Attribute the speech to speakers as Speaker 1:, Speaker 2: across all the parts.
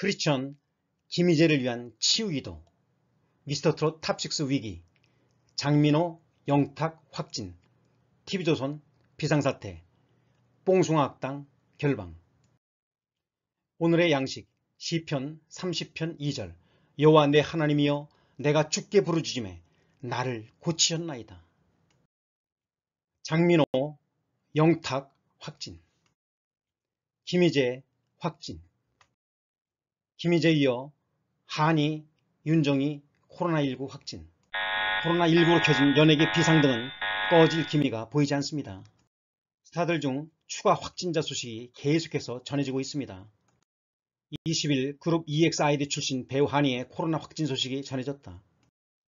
Speaker 1: 크리스천 김희재를 위한 치유기도 미스터트롯 탑식스 위기 장민호 영탁 확진 TV조선 비상사태 뽕숭아학당 결방 오늘의 양식 시편 30편 2절 여호와 내 하나님이여 내가 죽게 부르짖음에 나를 고치셨나이다. 장민호 영탁 확진 김희재 확진 김희재 이어 한이, 윤정이, 코로나19 확진, 코로나19로 켜진 연예계 비상 등은 꺼질 기미가 보이지 않습니다. 스타들 중 추가 확진자 소식이 계속해서 전해지고 있습니다. 20일 그룹 EXID 출신 배우 한이의 코로나 확진 소식이 전해졌다.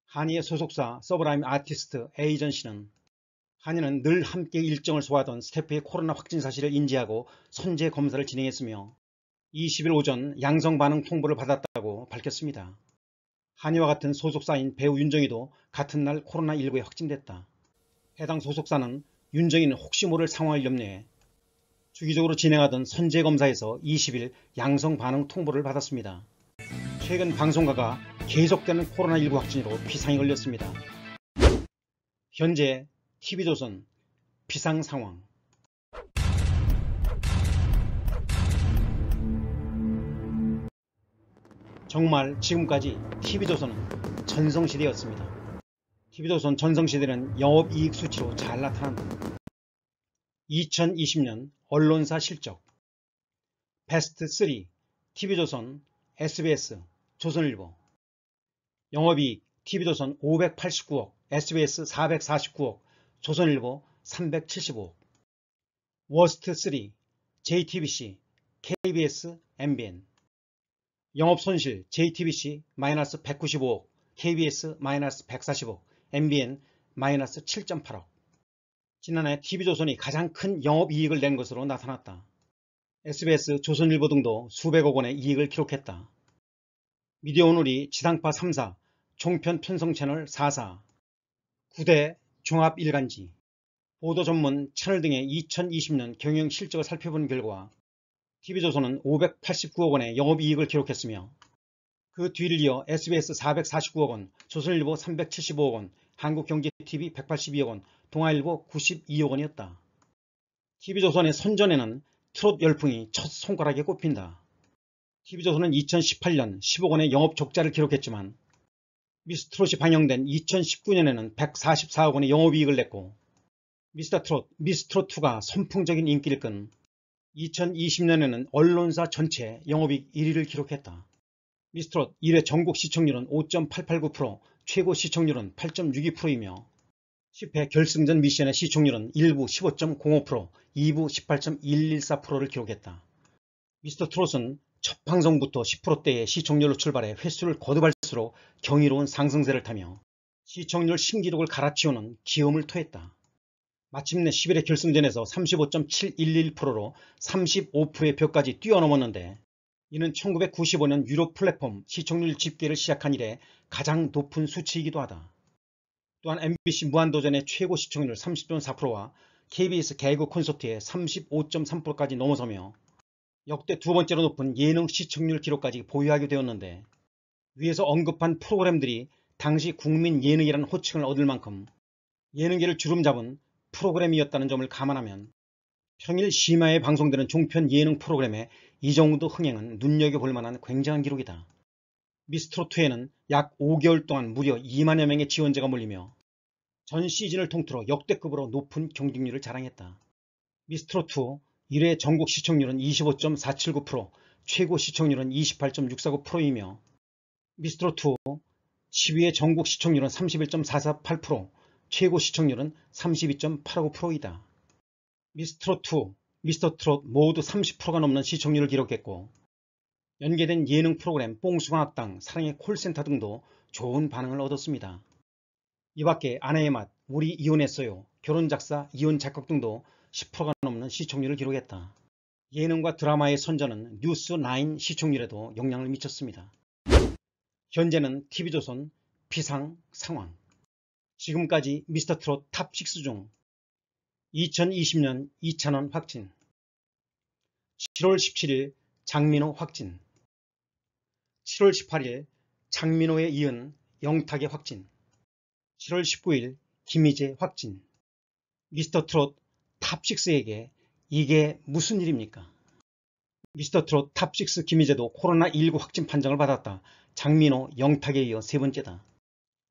Speaker 1: 한이의 소속사 서브라임 아티스트 에이전시는 한이는 늘 함께 일정을 소화하던 스태프의 코로나 확진 사실을 인지하고 선제 검사를 진행했으며 20일 오전 양성 반응 통보를 받았다고 밝혔습니다. 한의와 같은 소속사인 배우 윤정희도 같은 날 코로나19에 확진됐다. 해당 소속사는 윤정희는 혹시 모를 상황을 염려해 주기적으로 진행하던 선제검사에서 20일 양성 반응 통보를 받았습니다. 최근 방송가가 계속되는 코로나19 확진으로 비상이 걸렸습니다. 현재 TV조선 비상상황 정말 지금까지 TV조선은 전성시대였습니다. TV조선 전성시대는 영업이익 수치로 잘 나타난다. 2020년 언론사 실적 베스트 3 TV조선, SBS, 조선일보 영업이익 TV조선 589억, SBS 449억, 조선일보 375억 워스트 3 JTBC, KBS, MBN 영업손실 JTBC 마이너스 195억, KBS 마이너스 140억, MBN 마이너스 7.8억. 지난해 TV조선이 가장 큰 영업이익을 낸 것으로 나타났다. SBS, 조선일보 등도 수백억 원의 이익을 기록했다. 미디어오늘이 지상파 3사, 종편 편성 채널 4사, 9대 종합 일간지, 보도 전문 채널 등의 2020년 경영 실적을 살펴본 결과 TV조선은 589억 원의 영업이익을 기록했으며 그 뒤를 이어 SBS 449억 원, 조선일보 375억 원, 한국경제TV 182억 원, 동아일보 92억 원이었다. TV조선의 선전에는 트롯 열풍이 첫 손가락에 꼽힌다. TV조선은 2018년 10억 원의 영업 적자를 기록했지만 미스트롯이 방영된 2019년에는 144억 원의 영업이익을 냈고 미스터트롯, 미스트롯2가 선풍적인 인기를 끈 2020년에는 언론사 전체 영업이익 1위를 기록했다. 미스트롯 1회 전국 시청률은 5.889%, 최고 시청률은 8.62%이며 10회 결승전 미션의 시청률은 1부 15.05%, 2부 18.114%를 기록했다. 미스터 트롯은 첫 방송부터 10%대의 시청률로 출발해 횟수를 거듭할수록 경이로운 상승세를 타며 시청률 신기록을 갈아치우는 기염을 토했다. 마침내 1 1회 결승전에서 35.711%로 35%의 표까지 뛰어넘었는데 이는 1995년 유료 플랫폼 시청률 집계를 시작한 이래 가장 높은 수치이기도 하다. 또한 MBC 무한도전의 최고 시청률 30.4%와 KBS 개그 콘서트의 35.3%까지 넘어서며 역대 두 번째로 높은 예능 시청률 기록까지 보유하게 되었는데 위에서 언급한 프로그램들이 당시 국민 예능이라는 호칭을 얻을 만큼 예능계를 주름잡은 프로그램이었다는 점을 감안하면 평일 심화에 방송되는 종편 예능 프로그램의 이정우도 흥행은 눈여겨볼 만한 굉장한 기록이다. 미스트롯2에는 약 5개월 동안 무려 2만여 명의 지원자가 몰리며 전 시즌을 통틀어 역대급으로 높은 경쟁률을 자랑했다. 미스트롯2 1회 전국 시청률은 25.479%, 최고 시청률은 28.649%이며 미스트롯2 10회 전국 시청률은 31.448%, 최고 시청률은 3 2 8 9이다 미스트롯2, 미스터트롯 모두 30%가 넘는 시청률을 기록했고 연계된 예능 프로그램 뽕수가 합당, 사랑의 콜센터 등도 좋은 반응을 얻었습니다. 이밖에 아내의 맛, 우리 이혼했어요, 결혼 작사, 이혼 작곡 등도 10%가 넘는 시청률을 기록했다. 예능과 드라마의 선전은 뉴스9 시청률에도 영향을 미쳤습니다. 현재는 TV조선 비상 상황 지금까지 미스터트롯 탑6 중 2020년 2차원 확진 7월 17일 장민호 확진 7월 18일 장민호에 이은 영탁의 확진 7월 19일 김희재 확진 미스터트롯 탑6에게 이게 무슨 일입니까? 미스터트롯 탑6 김희재도 코로나19 확진 판정을 받았다. 장민호, 영탁에 이어 세 번째다.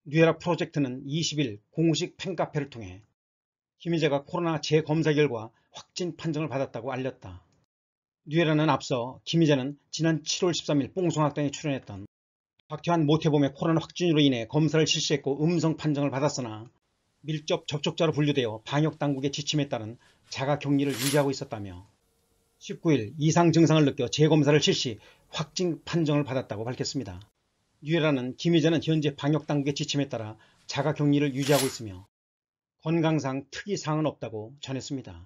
Speaker 1: 뉘에라 프로젝트는 20일 공식 팬카페를 통해 김희재가 코로나 재검사 결과 확진 판정을 받았다고 알렸다. 에라는 앞서 김희재는 지난 7월 13일 뽕송학당에 출연했던 박태환 모태범의 코로나 확진으로 인해 검사를 실시했고 음성 판정을 받았으나 밀접 접촉자로 분류되어 방역당국의 지침에 따른 자가격리를 유지하고 있었다며 19일 이상 증상을 느껴 재검사를 실시 확진 판정을 받았다고 밝혔습니다. 유해라는 김희자는 현재 방역당국의 지침에 따라 자가격리를 유지하고 있으며 건강상 특이사항은 없다고 전했습니다.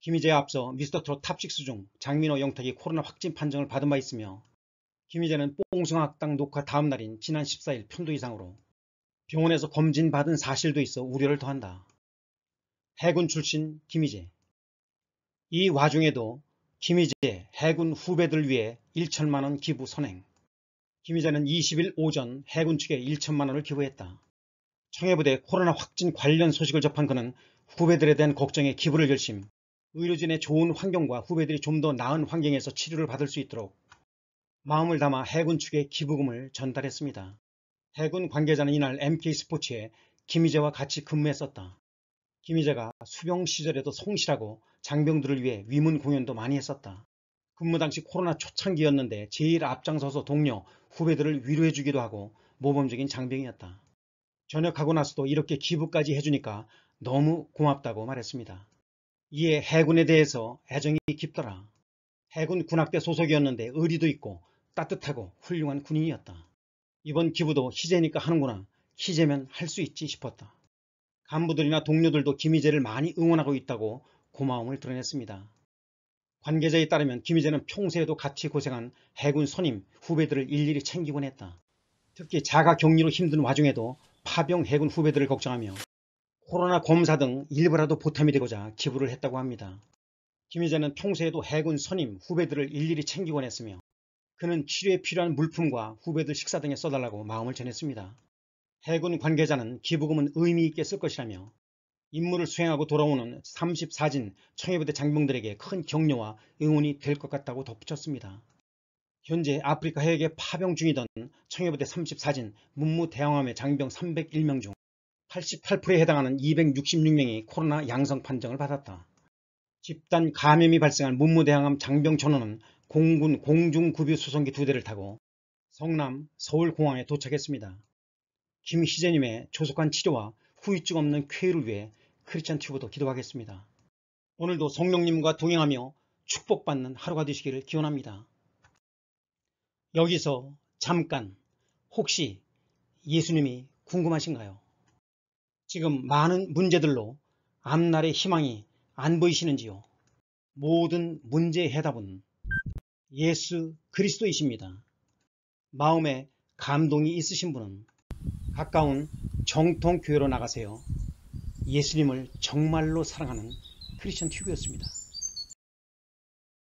Speaker 1: 김희재에 앞서 미스터트롯 탑6 식중 장민호 영탁이 코로나 확진 판정을 받은 바 있으며 김희재는 뽕숭학당 녹화 다음 날인 지난 14일 편도 이상으로 병원에서 검진받은 사실도 있어 우려를 더한다. 해군 출신 김희재 이 와중에도 김희재 해군 후배들 위해 1천만원 기부 선행 김희재는 20일 오전 해군 측에 1천만 원을 기부했다. 청해부대 코로나 확진 관련 소식을 접한 그는 후배들에 대한 걱정에 기부를 결심, 의료진의 좋은 환경과 후배들이 좀 더 나은 환경에서 치료를 받을 수 있도록 마음을 담아 해군 측에 기부금을 전달했습니다. 해군 관계자는 이날 MK 스포츠에 김희재와 같이 근무했었다. 김희재가 수병 시절에도 성실하고 장병들을 위해 위문 공연도 많이 했었다. 근무 당시 코로나 초창기였는데 제일 앞장서서 동료, 후배들을 위로해주기도 하고 모범적인 장병이었다. 전역하고 나서도 이렇게 기부까지 해주니까 너무 고맙다고 말했습니다. 이에 해군에 대해서 애정이 깊더라. 해군 군악대 소속이었는데 의리도 있고 따뜻하고 훌륭한 군인이었다. 이번 기부도 희재니까 하는구나. 희재면 할 수 있지 싶었다. 간부들이나 동료들도 김희재를 많이 응원하고 있다고 고마움을 드러냈습니다. 관계자에 따르면 김희재는 평소에도 같이 고생한 해군 선임 후배들을 일일이 챙기곤 했다. 특히 자가 격리로 힘든 와중에도 파병 해군 후배들을 걱정하며 코로나 검사 등 일부라도 보탬이 되고자 기부를 했다고 합니다. 김희재는 평소에도 해군 선임 후배들을 일일이 챙기곤 했으며 그는 치료에 필요한 물품과 후배들 식사 등에 써달라고 마음을 전했습니다. 해군 관계자는 기부금은 의미 있게 쓸 것이라며 임무를 수행하고 돌아오는 34진 청해부대 장병들에게 큰 격려와 응원이 될 것 같다고 덧붙였습니다. 현재 아프리카 해역에 파병 중이던 청해부대 34진 문무대왕함의 장병 301명 중 88%에 해당하는 266명이 코로나 양성 판정을 받았다. 집단 감염이 발생한 문무대왕함 장병 전원은 공군 공중구비 수송기 두 대를 타고 성남 서울공항에 도착했습니다. 김희재님의 조속한 치료와 후유증 없는 쾌유를 위해 크리스찬 튜브도 기도하겠습니다. 오늘도 성령님과 동행하며 축복받는 하루가 되시기를 기원합니다. 여기서 잠깐 혹시 예수님이 궁금하신가요? 지금 많은 문제들로 앞날의 희망이 안 보이시는지요? 모든 문제의 해답은 예수 그리스도이십니다. 마음에 감동이 있으신 분은 가까운 정통교회로 나가세요. 예수님을 정말로 사랑하는 크리스천 튜브였습니다.